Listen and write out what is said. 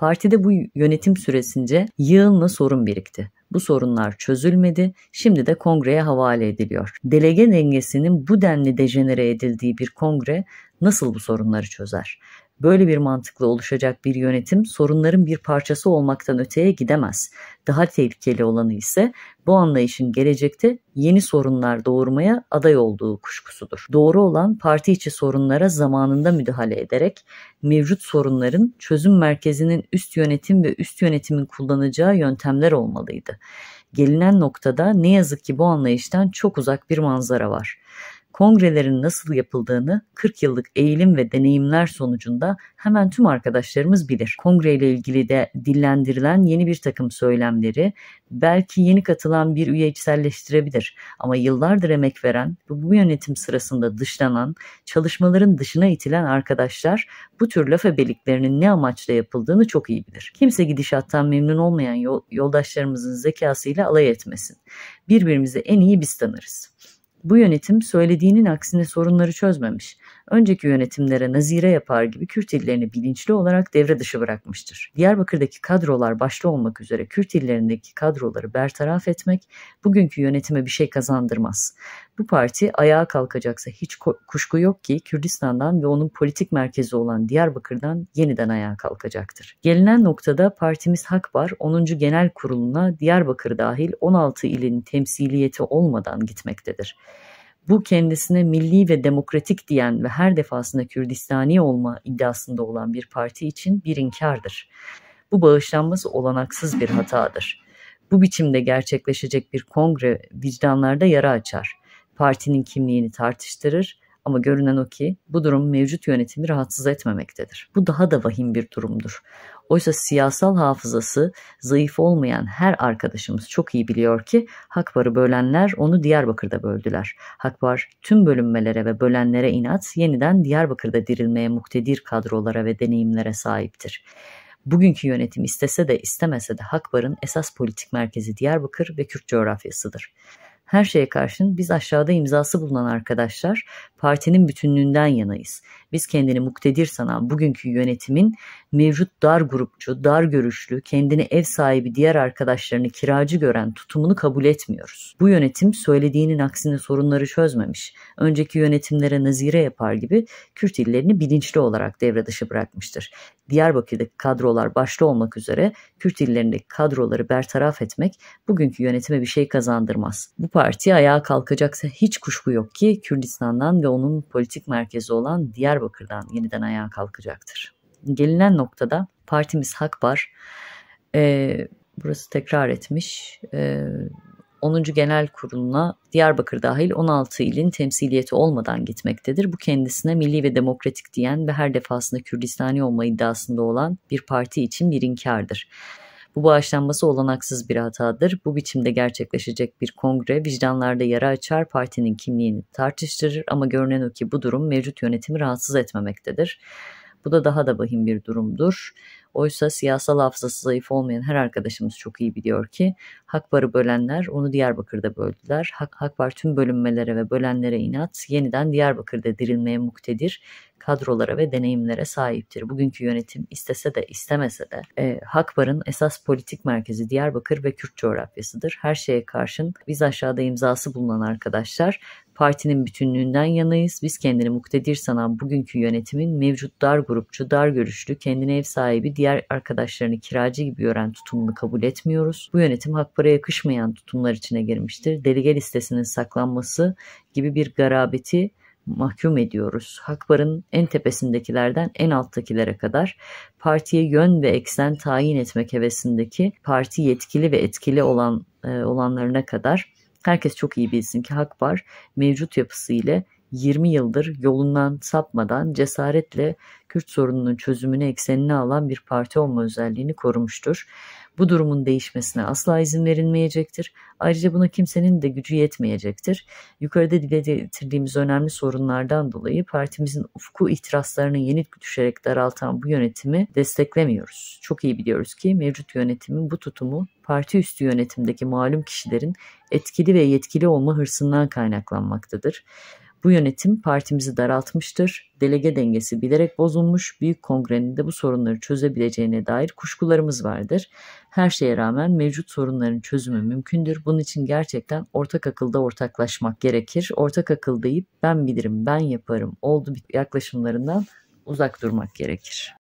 Partide bu yönetim süresince yığınla sorun birikti. Bu sorunlar çözülmedi, şimdi de kongreye havale ediliyor. Delege dengesinin bu denli dejenere edildiği bir kongre nasıl bu sorunları çözer? Böyle bir mantıkla oluşacak bir yönetim sorunların bir parçası olmaktan öteye gidemez. Daha tehlikeli olanı ise bu anlayışın gelecekte yeni sorunlar doğurmaya aday olduğu kuşkusudur. Doğru olan parti içi sorunlara zamanında müdahale ederek mevcut sorunların çözüm merkezinin üst yönetim ve üst yönetimin kullanacağı yöntemler olmalıydı. Gelinen noktada ne yazık ki bu anlayıştan çok uzak bir manzara var kongrelerin nasıl yapıldığını 40 yıllık eğilim ve deneyimler sonucunda hemen tüm arkadaşlarımız bilir. Kongreyle ilgili de dillendirilen yeni bir takım söylemleri belki yeni katılan bir üye içselleştirebilir ama yıllardır emek veren ve bu yönetim sırasında dışlanan, çalışmaların dışına itilen arkadaşlar bu tür laf ebeliklerinin ne amaçla yapıldığını çok iyi bilir. Kimse gidişattan memnun olmayan yoldaşlarımızın zekasıyla alay etmesin. Birbirimizi en iyi biz tanırız. Bu yönetim söylediğinin aksine sorunları çözmemiş. Önceki yönetimlere nazire yapar gibi Kürt illerini bilinçli olarak devre dışı bırakmıştır. Diyarbakır'daki kadrolar başta olmak üzere Kürt illerindeki kadroları bertaraf etmek bugünkü yönetime bir şey kazandırmaz. Bu parti ayağa kalkacaksa hiç kuşku yok ki Kürdistan'dan ve onun politik merkezi olan Diyarbakır'dan yeniden ayağa kalkacaktır. Gelinen noktada partimiz Hakbar 10. Genel Kurulu'na Diyarbakır dahil 16 ilin temsiliyeti olmadan gitmektedir bu kendisine milli ve demokratik diyen ve her defasında Kürdistani olma iddiasında olan bir parti için bir inkardır. Bu bağışlanması olanaksız bir hatadır. Bu biçimde gerçekleşecek bir kongre vicdanlarda yara açar. Partinin kimliğini tartıştırır, ama görünen o ki bu durum mevcut yönetimi rahatsız etmemektedir. Bu daha da vahim bir durumdur. Oysa siyasal hafızası zayıf olmayan her arkadaşımız çok iyi biliyor ki Hakbar'ı bölenler onu Diyarbakır'da böldüler. Hakbar tüm bölünmelere ve bölenlere inat yeniden Diyarbakır'da dirilmeye muktedir kadrolara ve deneyimlere sahiptir. Bugünkü yönetim istese de istemese de Hakbar'ın esas politik merkezi Diyarbakır ve Kürt coğrafyasıdır. Her şeye karşın biz aşağıda imzası bulunan arkadaşlar partinin bütünlüğünden yanayız. Biz kendini muktedir sanan bugünkü yönetimin mevcut dar grupçu, dar görüşlü, kendini ev sahibi diğer arkadaşlarını kiracı gören tutumunu kabul etmiyoruz. Bu yönetim söylediğinin aksine sorunları çözmemiş. Önceki yönetimlere nazire yapar gibi Kürt illerini bilinçli olarak devre dışı bırakmıştır. Diyarbakır'daki kadrolar başta olmak üzere Kürt illerindeki kadroları bertaraf etmek bugünkü yönetime bir şey kazandırmaz. Bu parti ayağa kalkacaksa hiç kuşku yok ki Kürdistan'dan ve onun politik merkezi olan Diyarbakır'dan yeniden ayağa kalkacaktır. Gelinen noktada partimiz Hakbar, e, burası tekrar etmiş, e, 10. Genel Kurulu'na Diyarbakır dahil 16 ilin temsiliyeti olmadan gitmektedir. Bu kendisine milli ve demokratik diyen ve her defasında Kürdistani olma iddiasında olan bir parti için bir inkardır. Bu bağışlanması olanaksız bir hatadır. Bu biçimde gerçekleşecek bir kongre vicdanlarda yara açar, partinin kimliğini tartıştırır ama görünen o ki bu durum mevcut yönetimi rahatsız etmemektedir. Bu da daha da vahim bir durumdur. Oysa siyasal hafızası zayıf olmayan her arkadaşımız çok iyi biliyor ki Hakbar'ı bölenler onu Diyarbakır'da böldüler. Hak, Hakbar tüm bölünmelere ve bölenlere inat yeniden Diyarbakır'da dirilmeye muktedir kadrolara ve deneyimlere sahiptir. Bugünkü yönetim istese de istemese de e, Hakbar'ın esas politik merkezi Diyarbakır ve Kürt coğrafyasıdır. Her şeye karşın biz aşağıda imzası bulunan arkadaşlar Partinin bütünlüğünden yanayız. Biz kendini muktedir sanan bugünkü yönetimin mevcut dar grupçu, dar görüşlü, kendine ev sahibi, diğer arkadaşlarını kiracı gibi gören tutumunu kabul etmiyoruz. Bu yönetim hak para yakışmayan tutumlar içine girmiştir. Delege listesinin saklanması gibi bir garabeti mahkum ediyoruz. Hakbar'ın en tepesindekilerden en alttakilere kadar partiye yön ve eksen tayin etmek hevesindeki parti yetkili ve etkili olan e, olanlarına kadar herkes çok iyi bilsin ki Hakbar mevcut yapısı ile 20 yıldır yolundan sapmadan cesaretle Kürt sorununun çözümünü eksenine alan bir parti olma özelliğini korumuştur. Bu durumun değişmesine asla izin verilmeyecektir. Ayrıca buna kimsenin de gücü yetmeyecektir. Yukarıda dile getirdiğimiz önemli sorunlardan dolayı partimizin ufku ihtiraslarını yeni düşerek daraltan bu yönetimi desteklemiyoruz. Çok iyi biliyoruz ki mevcut yönetimin bu tutumu parti üstü yönetimdeki malum kişilerin etkili ve yetkili olma hırsından kaynaklanmaktadır. Bu yönetim partimizi daraltmıştır, delege dengesi bilerek bozulmuş, büyük kongrenin de bu sorunları çözebileceğine dair kuşkularımız vardır. Her şeye rağmen mevcut sorunların çözümü mümkündür. Bunun için gerçekten ortak akılda ortaklaşmak gerekir. Ortak akıl deyip ben bilirim, ben yaparım oldu yaklaşımlarından uzak durmak gerekir.